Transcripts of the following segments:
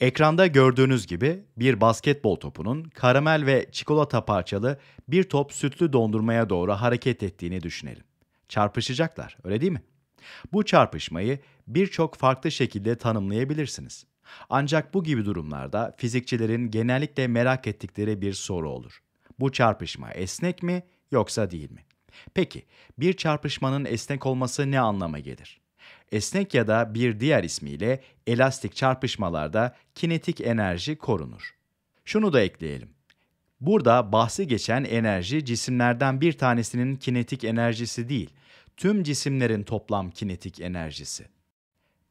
Ekranda gördüğünüz gibi bir basketbol topunun karamel ve çikolata parçalı bir top sütlü dondurmaya doğru hareket ettiğini düşünelim. Çarpışacaklar, öyle değil mi? Bu çarpışmayı birçok farklı şekilde tanımlayabilirsiniz. Ancak bu gibi durumlarda fizikçilerin genellikle merak ettikleri bir soru olur. Bu çarpışma esnek mi yoksa değil mi? Peki bir çarpışmanın esnek olması ne anlama gelir? esnek ya da bir diğer ismiyle elastik çarpışmalarda kinetik enerji korunur. Şunu da ekleyelim. Burada bahsi geçen enerji cisimlerden bir tanesinin kinetik enerjisi değil, tüm cisimlerin toplam kinetik enerjisi.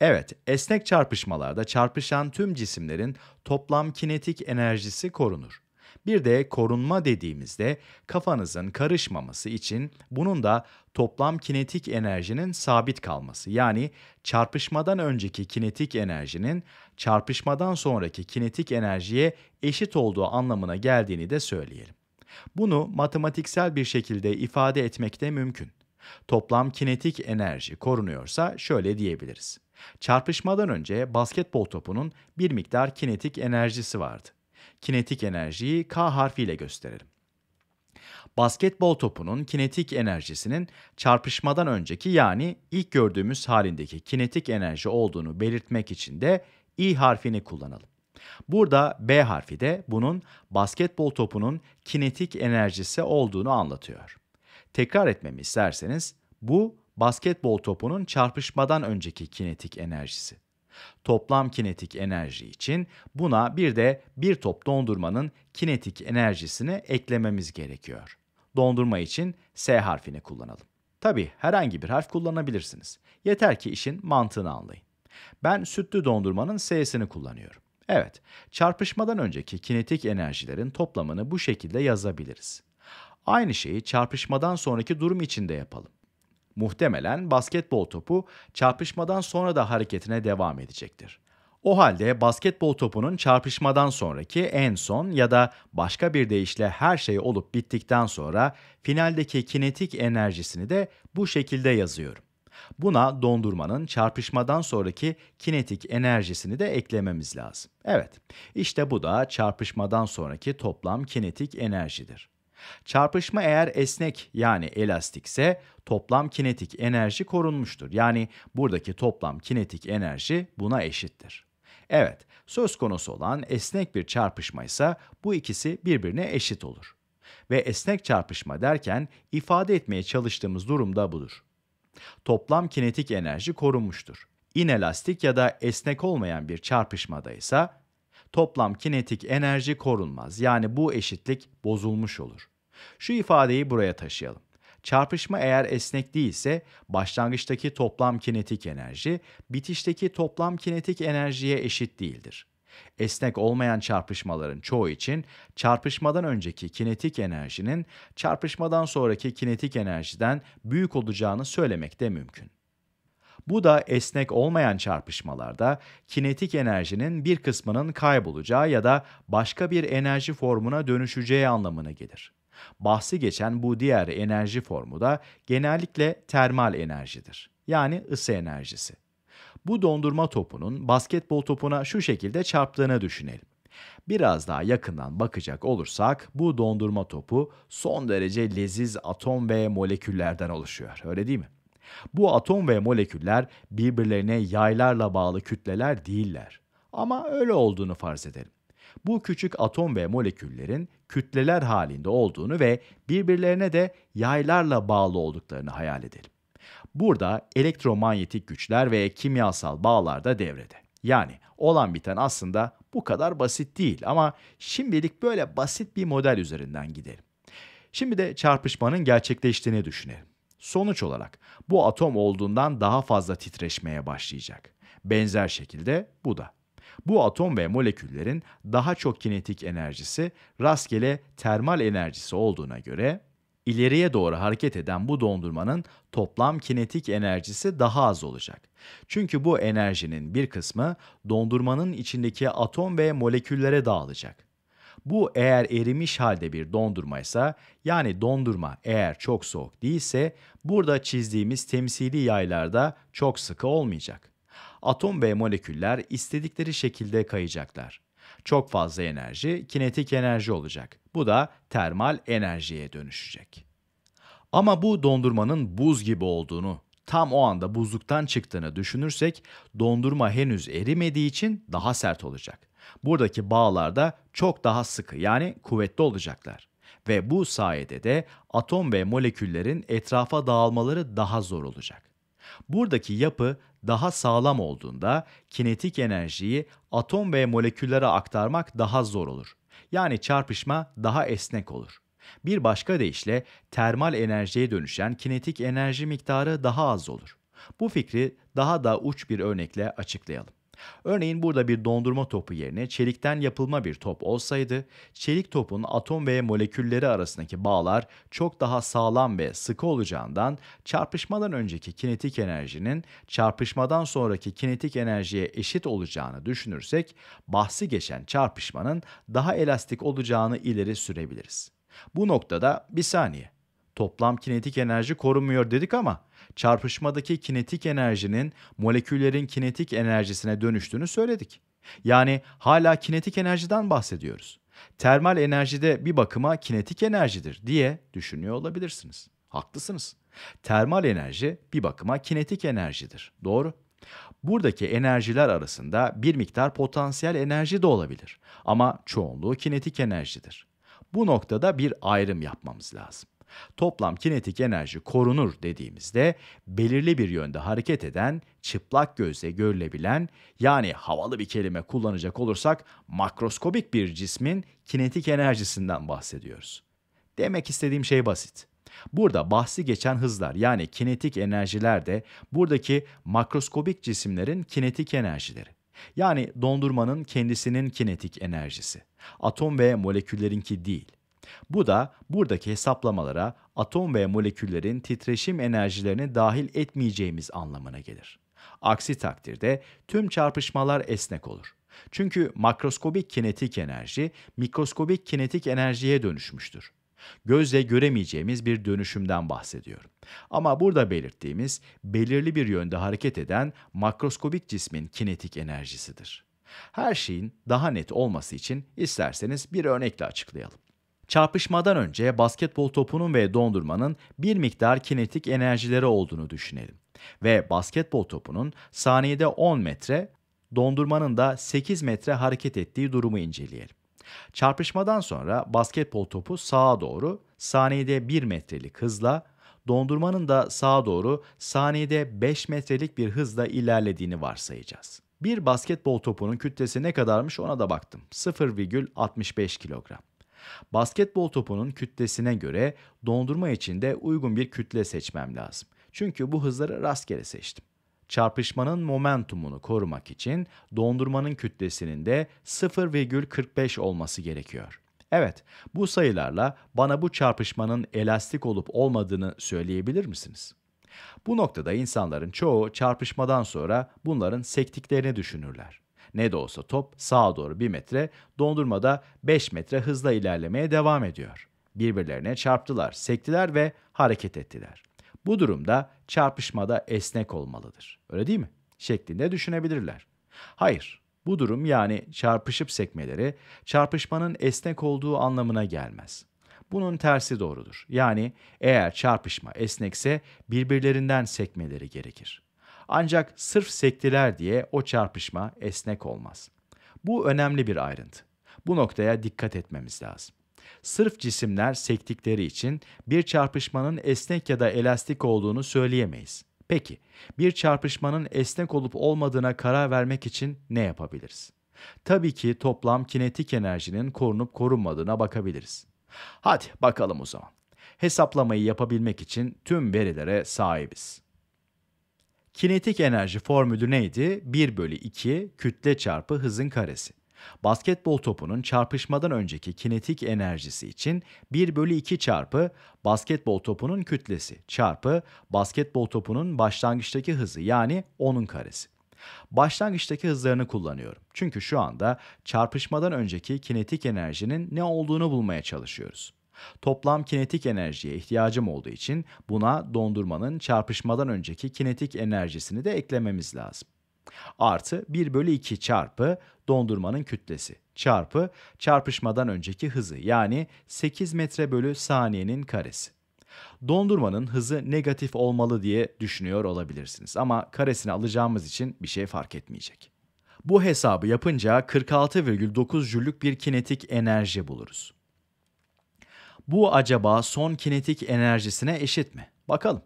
Evet, esnek çarpışmalarda çarpışan tüm cisimlerin toplam kinetik enerjisi korunur. Bir de korunma dediğimizde kafanızın karışmaması için bunun da toplam kinetik enerjinin sabit kalması. Yani çarpışmadan önceki kinetik enerjinin çarpışmadan sonraki kinetik enerjiye eşit olduğu anlamına geldiğini de söyleyelim. Bunu matematiksel bir şekilde ifade etmek de mümkün. Toplam kinetik enerji korunuyorsa şöyle diyebiliriz. Çarpışmadan önce basketbol topunun bir miktar kinetik enerjisi vardı kinetik enerjiyi K harfiyle gösterelim. Basketbol topunun kinetik enerjisinin çarpışmadan önceki yani ilk gördüğümüz halindeki kinetik enerji olduğunu belirtmek için de i harfini kullanalım. Burada B harfi de bunun basketbol topunun kinetik enerjisi olduğunu anlatıyor. Tekrar etmemi isterseniz bu basketbol topunun çarpışmadan önceki kinetik enerjisi. Toplam kinetik enerji için buna bir de bir top dondurmanın kinetik enerjisini eklememiz gerekiyor. Dondurma için S harfini kullanalım. Tabi herhangi bir harf kullanabilirsiniz. Yeter ki işin mantığını anlayın. Ben sütlü dondurmanın S'sini kullanıyorum. Evet, çarpışmadan önceki kinetik enerjilerin toplamını bu şekilde yazabiliriz. Aynı şeyi çarpışmadan sonraki durum için de yapalım. Muhtemelen basketbol topu çarpışmadan sonra da hareketine devam edecektir. O halde basketbol topunun çarpışmadan sonraki en son ya da başka bir deyişle her şey olup bittikten sonra finaldeki kinetik enerjisini de bu şekilde yazıyorum. Buna dondurmanın çarpışmadan sonraki kinetik enerjisini de eklememiz lazım. Evet, işte bu da çarpışmadan sonraki toplam kinetik enerjidir. Çarpışma eğer esnek yani elastikse toplam kinetik enerji korunmuştur. Yani buradaki toplam kinetik enerji buna eşittir. Evet, söz konusu olan esnek bir çarpışma ise bu ikisi birbirine eşit olur. Ve esnek çarpışma derken ifade etmeye çalıştığımız durum da budur. Toplam kinetik enerji korunmuştur. İnelastik ya da esnek olmayan bir çarpışmada ise toplam kinetik enerji korunmaz. Yani bu eşitlik bozulmuş olur. Şu ifadeyi buraya taşıyalım. Çarpışma eğer esnek değilse başlangıçtaki toplam kinetik enerji bitişteki toplam kinetik enerjiye eşit değildir. Esnek olmayan çarpışmaların çoğu için çarpışmadan önceki kinetik enerjinin çarpışmadan sonraki kinetik enerjiden büyük olacağını söylemek de mümkün. Bu da esnek olmayan çarpışmalarda kinetik enerjinin bir kısmının kaybolacağı ya da başka bir enerji formuna dönüşeceği anlamına gelir. Bahsi geçen bu diğer enerji formu da genellikle termal enerjidir. Yani ısı enerjisi. Bu dondurma topunun basketbol topuna şu şekilde çarptığını düşünelim. Biraz daha yakından bakacak olursak bu dondurma topu son derece leziz atom ve moleküllerden oluşuyor. Öyle değil mi? Bu atom ve moleküller birbirlerine yaylarla bağlı kütleler değiller. Ama öyle olduğunu farz edelim. Bu küçük atom ve moleküllerin kütleler halinde olduğunu ve birbirlerine de yaylarla bağlı olduklarını hayal edelim. Burada elektromanyetik güçler ve kimyasal bağlar da devrede. Yani olan biten aslında bu kadar basit değil ama şimdilik böyle basit bir model üzerinden gidelim. Şimdi de çarpışmanın gerçekleştiğini düşünelim. Sonuç olarak bu atom olduğundan daha fazla titreşmeye başlayacak. Benzer şekilde bu da. Bu atom ve moleküllerin daha çok kinetik enerjisi rastgele termal enerjisi olduğuna göre ileriye doğru hareket eden bu dondurmanın toplam kinetik enerjisi daha az olacak. Çünkü bu enerjinin bir kısmı dondurmanın içindeki atom ve moleküllere dağılacak. Bu eğer erimiş halde bir dondurmaysa yani dondurma eğer çok soğuk değilse burada çizdiğimiz temsili yaylarda çok sıkı olmayacak. Atom ve moleküller istedikleri şekilde kayacaklar. Çok fazla enerji kinetik enerji olacak. Bu da termal enerjiye dönüşecek. Ama bu dondurmanın buz gibi olduğunu, tam o anda buzluktan çıktığını düşünürsek dondurma henüz erimediği için daha sert olacak buradaki bağlar da çok daha sıkı yani kuvvetli olacaklar. Ve bu sayede de atom ve moleküllerin etrafa dağılmaları daha zor olacak. Buradaki yapı daha sağlam olduğunda kinetik enerjiyi atom ve moleküllere aktarmak daha zor olur. Yani çarpışma daha esnek olur. Bir başka deyişle termal enerjiye dönüşen kinetik enerji miktarı daha az olur. Bu fikri daha da uç bir örnekle açıklayalım. Örneğin burada bir dondurma topu yerine çelikten yapılma bir top olsaydı, çelik topun atom ve molekülleri arasındaki bağlar çok daha sağlam ve sıkı olacağından çarpışmadan önceki kinetik enerjinin çarpışmadan sonraki kinetik enerjiye eşit olacağını düşünürsek, bahsi geçen çarpışmanın daha elastik olacağını ileri sürebiliriz. Bu noktada bir saniye toplam kinetik enerji korunmuyor dedik ama çarpışmadaki kinetik enerjinin moleküllerin kinetik enerjisine dönüştüğünü söyledik. Yani hala kinetik enerjiden bahsediyoruz. Termal enerjide bir bakıma kinetik enerjidir diye düşünüyor olabilirsiniz. Haklısınız. Termal enerji bir bakıma kinetik enerjidir. Doğru. Buradaki enerjiler arasında bir miktar potansiyel enerji de olabilir ama çoğunluğu kinetik enerjidir. Bu noktada bir ayrım yapmamız lazım. Toplam kinetik enerji korunur dediğimizde belirli bir yönde hareket eden, çıplak gözle görülebilen yani havalı bir kelime kullanacak olursak makroskobik bir cismin kinetik enerjisinden bahsediyoruz. Demek istediğim şey basit. Burada bahsi geçen hızlar yani kinetik enerjiler de buradaki makroskobik cisimlerin kinetik enerjileri. Yani dondurmanın kendisinin kinetik enerjisi. Atom ve moleküllerinki değil. Bu da buradaki hesaplamalara atom ve moleküllerin titreşim enerjilerini dahil etmeyeceğimiz anlamına gelir. Aksi takdirde tüm çarpışmalar esnek olur. Çünkü makroskobik kinetik enerji mikroskobik kinetik enerjiye dönüşmüştür. Gözle göremeyeceğimiz bir dönüşümden bahsediyorum. Ama burada belirttiğimiz belirli bir yönde hareket eden makroskobik cismin kinetik enerjisidir. Her şeyin daha net olması için isterseniz bir örnekle açıklayalım. Çarpışmadan önce basketbol topunun ve dondurmanın bir miktar kinetik enerjileri olduğunu düşünelim. Ve basketbol topunun saniyede 10 metre, dondurmanın da 8 metre hareket ettiği durumu inceleyelim. Çarpışmadan sonra basketbol topu sağa doğru saniyede 1 metrelik hızla, dondurmanın da sağa doğru saniyede 5 metrelik bir hızla ilerlediğini varsayacağız. Bir basketbol topunun kütlesi ne kadarmış ona da baktım. 0,65 kilogram. Basketbol topunun kütlesine göre dondurma için de uygun bir kütle seçmem lazım. Çünkü bu hızları rastgele seçtim. Çarpışmanın momentumunu korumak için dondurmanın kütlesinin de 0,45 olması gerekiyor. Evet, bu sayılarla bana bu çarpışmanın elastik olup olmadığını söyleyebilir misiniz? Bu noktada insanların çoğu çarpışmadan sonra bunların sektiklerini düşünürler. Ne de olsa top sağa doğru 1 metre, dondurmada 5 metre hızla ilerlemeye devam ediyor. Birbirlerine çarptılar, sektiler ve hareket ettiler. Bu durumda çarpışmada esnek olmalıdır. Öyle değil mi? Şeklinde düşünebilirler. Hayır, bu durum yani çarpışıp sekmeleri çarpışmanın esnek olduğu anlamına gelmez. Bunun tersi doğrudur. Yani eğer çarpışma esnekse birbirlerinden sekmeleri gerekir. Ancak sırf sektiler diye o çarpışma esnek olmaz. Bu önemli bir ayrıntı. Bu noktaya dikkat etmemiz lazım. Sırf cisimler sektikleri için bir çarpışmanın esnek ya da elastik olduğunu söyleyemeyiz. Peki, bir çarpışmanın esnek olup olmadığına karar vermek için ne yapabiliriz? Tabii ki toplam kinetik enerjinin korunup korunmadığına bakabiliriz. Hadi bakalım o zaman. Hesaplamayı yapabilmek için tüm verilere sahibiz. Kinetik enerji formülü neydi? 1 bölü 2 kütle çarpı hızın karesi. Basketbol topunun çarpışmadan önceki kinetik enerjisi için 1 bölü 2 çarpı basketbol topunun kütlesi çarpı basketbol topunun başlangıçtaki hızı yani onun karesi. Başlangıçtaki hızlarını kullanıyorum. Çünkü şu anda çarpışmadan önceki kinetik enerjinin ne olduğunu bulmaya çalışıyoruz. Toplam kinetik enerjiye ihtiyacım olduğu için buna dondurmanın çarpışmadan önceki kinetik enerjisini de eklememiz lazım. Artı 1 bölü 2 çarpı dondurmanın kütlesi çarpı çarpışmadan önceki hızı yani 8 metre bölü saniyenin karesi. Dondurmanın hızı negatif olmalı diye düşünüyor olabilirsiniz ama karesini alacağımız için bir şey fark etmeyecek. Bu hesabı yapınca 46,9 jüllük bir kinetik enerji buluruz. Bu acaba son kinetik enerjisine eşit mi? Bakalım.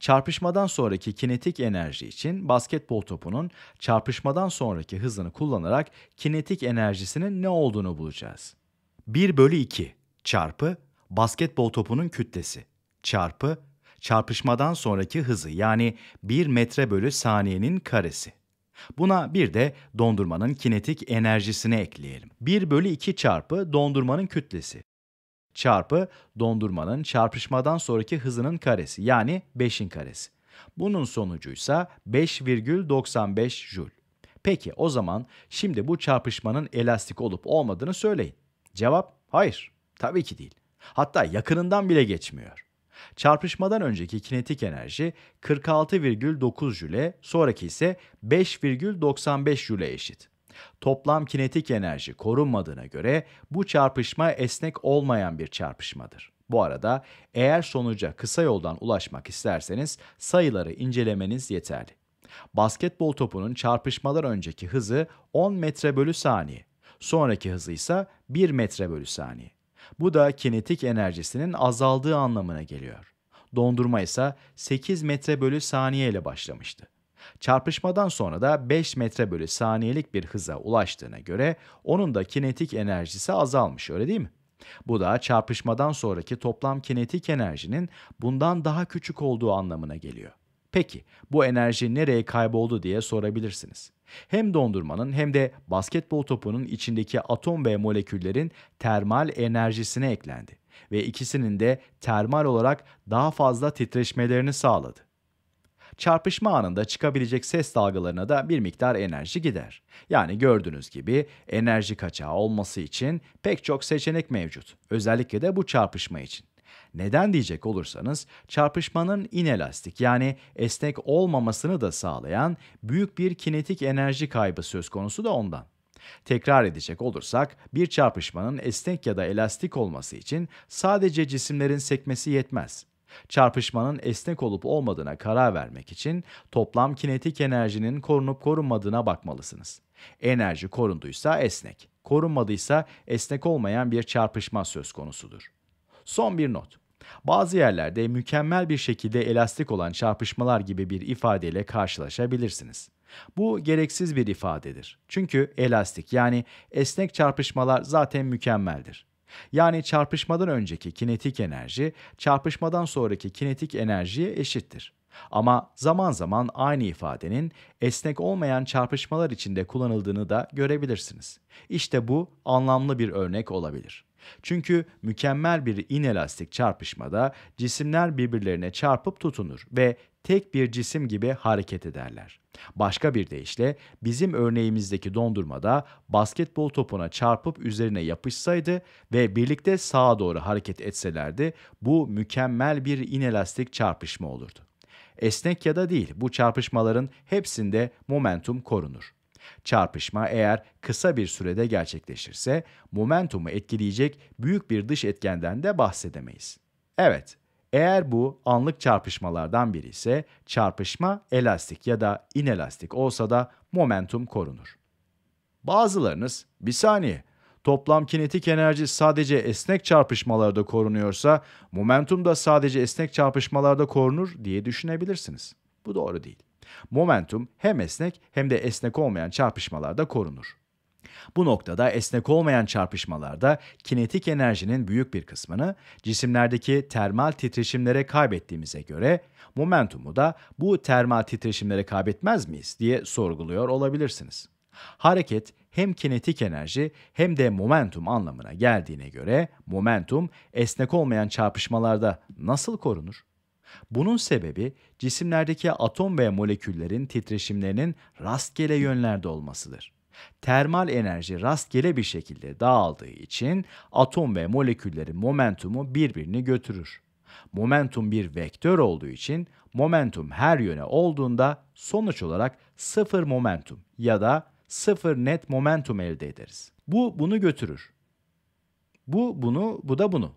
Çarpışmadan sonraki kinetik enerji için basketbol topunun çarpışmadan sonraki hızını kullanarak kinetik enerjisinin ne olduğunu bulacağız. 1 bölü 2 çarpı basketbol topunun kütlesi çarpı çarpışmadan sonraki hızı yani 1 metre bölü saniyenin karesi. Buna bir de dondurmanın kinetik enerjisini ekleyelim. 1 bölü 2 çarpı dondurmanın kütlesi çarpı dondurmanın çarpışmadan sonraki hızının karesi yani 5'in karesi. Bunun sonucuysa 5,95 joule. Peki o zaman şimdi bu çarpışmanın elastik olup olmadığını söyleyin. Cevap hayır. Tabii ki değil. Hatta yakınından bile geçmiyor. Çarpışmadan önceki kinetik enerji 46,9 joule, sonraki ise 5,95 joule eşit toplam kinetik enerji korunmadığına göre bu çarpışma esnek olmayan bir çarpışmadır. Bu arada eğer sonuca kısa yoldan ulaşmak isterseniz sayıları incelemeniz yeterli. Basketbol topunun çarpışmalar önceki hızı 10 metre bölü saniye, sonraki hızı ise 1 metre bölü saniye. Bu da kinetik enerjisinin azaldığı anlamına geliyor. Dondurma ise 8 metre bölü saniye ile başlamıştı. Çarpışmadan sonra da 5 metre bölü saniyelik bir hıza ulaştığına göre onun da kinetik enerjisi azalmış öyle değil mi? Bu da çarpışmadan sonraki toplam kinetik enerjinin bundan daha küçük olduğu anlamına geliyor. Peki bu enerji nereye kayboldu diye sorabilirsiniz. Hem dondurmanın hem de basketbol topunun içindeki atom ve moleküllerin termal enerjisine eklendi ve ikisinin de termal olarak daha fazla titreşmelerini sağladı çarpışma anında çıkabilecek ses dalgalarına da bir miktar enerji gider. Yani gördüğünüz gibi enerji kaçağı olması için pek çok seçenek mevcut. Özellikle de bu çarpışma için. Neden diyecek olursanız çarpışmanın inelastik yani esnek olmamasını da sağlayan büyük bir kinetik enerji kaybı söz konusu da ondan. Tekrar edecek olursak bir çarpışmanın esnek ya da elastik olması için sadece cisimlerin sekmesi yetmez. Çarpışmanın esnek olup olmadığına karar vermek için toplam kinetik enerjinin korunup korunmadığına bakmalısınız. Enerji korunduysa esnek, korunmadıysa esnek olmayan bir çarpışma söz konusudur. Son bir not. Bazı yerlerde mükemmel bir şekilde elastik olan çarpışmalar gibi bir ifadeyle karşılaşabilirsiniz. Bu gereksiz bir ifadedir. Çünkü elastik yani esnek çarpışmalar zaten mükemmeldir. Yani çarpışmadan önceki kinetik enerji çarpışmadan sonraki kinetik enerjiye eşittir. Ama zaman zaman aynı ifadenin esnek olmayan çarpışmalar içinde kullanıldığını da görebilirsiniz. İşte bu anlamlı bir örnek olabilir. Çünkü mükemmel bir inelastik çarpışmada cisimler birbirlerine çarpıp tutunur ve tek bir cisim gibi hareket ederler. Başka bir deyişle bizim örneğimizdeki dondurmada basketbol topuna çarpıp üzerine yapışsaydı ve birlikte sağa doğru hareket etselerdi bu mükemmel bir inelastik çarpışma olurdu. Esnek ya da değil bu çarpışmaların hepsinde momentum korunur. Çarpışma eğer kısa bir sürede gerçekleşirse momentumu etkileyecek büyük bir dış etkenden de bahsedemeyiz. Evet, eğer bu anlık çarpışmalardan biri ise çarpışma elastik ya da inelastik olsa da momentum korunur. Bazılarınız, bir saniye, toplam kinetik enerji sadece esnek çarpışmalarda korunuyorsa momentum da sadece esnek çarpışmalarda korunur diye düşünebilirsiniz. Bu doğru değil. Momentum hem esnek hem de esnek olmayan çarpışmalarda korunur. Bu noktada esnek olmayan çarpışmalarda kinetik enerjinin büyük bir kısmını cisimlerdeki termal titreşimlere kaybettiğimize göre momentumu da bu termal titreşimlere kaybetmez miyiz diye sorguluyor olabilirsiniz. Hareket hem kinetik enerji hem de momentum anlamına geldiğine göre momentum esnek olmayan çarpışmalarda nasıl korunur? Bunun sebebi cisimlerdeki atom ve moleküllerin titreşimlerinin rastgele yönlerde olmasıdır. Termal enerji rastgele bir şekilde dağıldığı için atom ve moleküllerin momentumu birbirini götürür. Momentum bir vektör olduğu için momentum her yöne olduğunda sonuç olarak sıfır momentum ya da sıfır net momentum elde ederiz. Bu bunu götürür. Bu bunu, bu da bunu.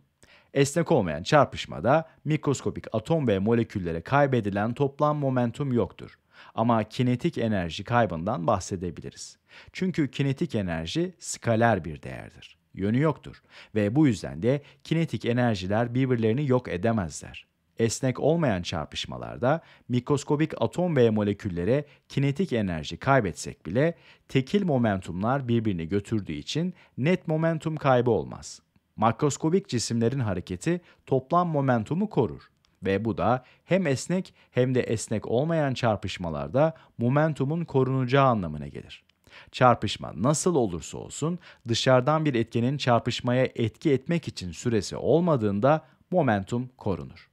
Esnek olmayan çarpışmada mikroskopik atom ve moleküllere kaybedilen toplam momentum yoktur. Ama kinetik enerji kaybından bahsedebiliriz. Çünkü kinetik enerji skaler bir değerdir. Yönü yoktur ve bu yüzden de kinetik enerjiler birbirlerini yok edemezler. Esnek olmayan çarpışmalarda mikroskopik atom ve moleküllere kinetik enerji kaybetsek bile tekil momentumlar birbirini götürdüğü için net momentum kaybı olmaz makroskobik cisimlerin hareketi toplam momentumu korur ve bu da hem esnek hem de esnek olmayan çarpışmalarda momentumun korunacağı anlamına gelir. Çarpışma nasıl olursa olsun dışarıdan bir etkenin çarpışmaya etki etmek için süresi olmadığında momentum korunur.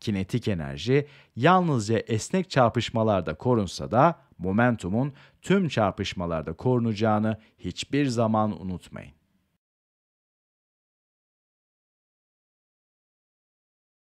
Kinetik enerji yalnızca esnek çarpışmalarda korunsa da momentumun tüm çarpışmalarda korunacağını hiçbir zaman unutmayın.